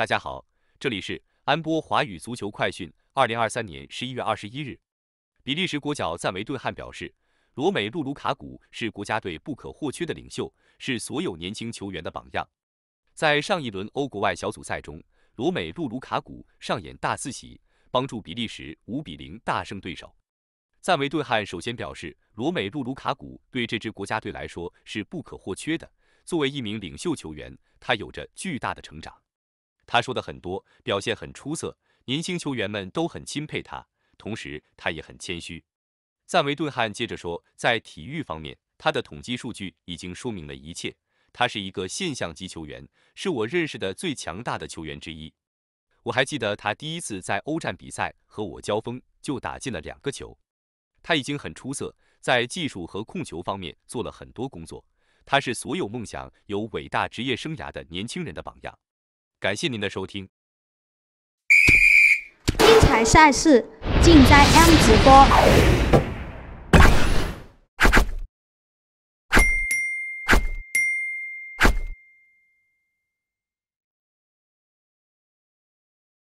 大家好，这里是安波华语足球快讯。二零二三年十一月二十一日，比利时国脚赞维顿汉表示，罗美露卢卡古是国家队不可或缺的领袖，是所有年轻球员的榜样。在上一轮欧国外小组赛中，罗美露卢卡古上演大四喜，帮助比利时五比零大胜对手。赞维顿汉首先表示，罗美露卢卡古对这支国家队来说是不可或缺的。作为一名领袖球员，他有着巨大的成长。他说的很多，表现很出色，年轻球员们都很钦佩他。同时，他也很谦虚。赞维顿汉接着说：“在体育方面，他的统计数据已经说明了一切。他是一个现象级球员，是我认识的最强大的球员之一。我还记得他第一次在欧战比赛和我交锋就打进了两个球。他已经很出色，在技术和控球方面做了很多工作。他是所有梦想有伟大职业生涯的年轻人的榜样。”感谢您的收听，精彩赛事尽在 M 直播。